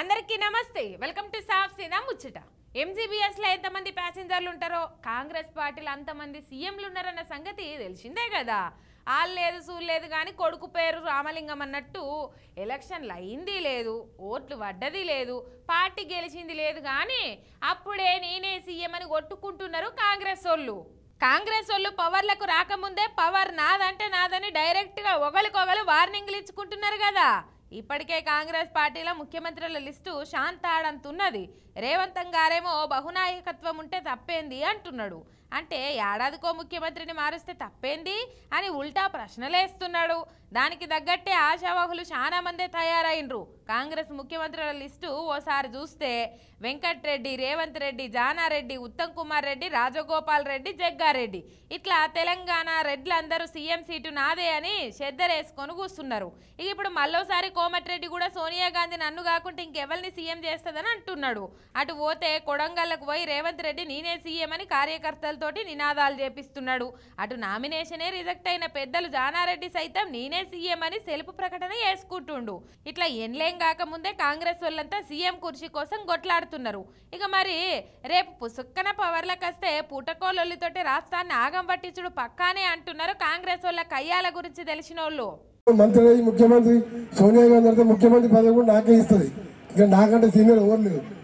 అందరికీ నమస్తే welcome to సాఫ్ సీదా ముచ్చట ఎంజీబీఎస్లో ఎంతమంది ప్యాసింజర్లు ఉంటారో కాంగ్రెస్ పార్టీలో అంతమంది సీఎంలు ఉన్నారన్న సంగతి తెలిసిందే కదా వాళ్ళు లేదు చూడలేదు కానీ కొడుకు పేరు రామలింగం అన్నట్టు ఎలక్షన్లు అయింది లేదు ఓట్లు పడ్డది లేదు పార్టీ గెలిచింది లేదు కానీ అప్పుడే నేనే సీఎం అని కొట్టుకుంటున్నారు కాంగ్రెస్ వాళ్ళు కాంగ్రెస్ వాళ్ళు పవర్లకు రాకముందే పవర్ నాదంటే నాదని డైరెక్ట్గా ఒకరికొకరు వార్నింగ్లు ఇచ్చుకుంటున్నారు కదా ఇప్పటికే కాంగ్రెస్ పార్టీలో ముఖ్యమంత్రుల లిస్టు శాంతాడంతున్నది రేవంత్ గారేమో బహునాయకత్వం ఉంటే తప్పేంది అంటున్నాడు అంటే ఏడాదికో ముఖ్యమంత్రిని మారుస్తే తప్పేంది అని ఉల్టా ప్రశ్నలేస్తున్నాడు దానికి తగ్గట్టే ఆశావాహులు చాలామందే తయారైనరు కాంగ్రెస్ ముఖ్యమంత్రుల లిస్టు ఓసారి చూస్తే వెంకట్రెడ్డి రేవంత్ రెడ్డి జానారెడ్డి ఉత్తమ్ కుమార్ రెడ్డి రాజగోపాల్ రెడ్డి జగ్గారెడ్డి ఇట్లా తెలంగాణ రెడ్లందరూ సీఎం సీటు నాదే అని చెద్దరేసుకొని కూస్తున్నారు ఇక ఇప్పుడు మళ్ళోసారి కోమటిరెడ్డి కూడా సోనియా గాంధీ నన్ను కాకుండా ఇంకెవరిని సీఎం చేస్తుందని అంటున్నాడు అటు పోతే కొడంగల్లకు పోయి రేవంత్ రెడ్డి నేనే సీఎం అని కార్యకర్తలు పట్టుదలతోటి నినాదాలు చేపిస్తున్నాడు అటు నామినేషనే రిజెక్ట్ అయిన పెద్దలు జానారెడ్డి సైతం నేనే సీఎం అని సెలుపు ప్రకటన చేసుకుంటుండు ఇట్లా ఎన్లేం కాకముందే కాంగ్రెస్ వాళ్ళంతా సీఎం కుర్చీ కోసం కొట్లాడుతున్నారు ఇక మరి రేపు పుసుక్కన పవర్లకు వస్తే పూటకోలొల్లితోటి రాష్ట్రాన్ని ఆగం పట్టించుడు పక్కానే అంటున్నారు కాంగ్రెస్ వాళ్ళ కయ్యాల గురించి తెలిసిన వాళ్ళు మంత్రి ముఖ్యమంత్రి సోనియా గాంధీ ముఖ్యమంత్రి పదవి కూడా నాకే ఇస్తుంది ఇక నాకంటే సీనియర్ ఎవరు లేదు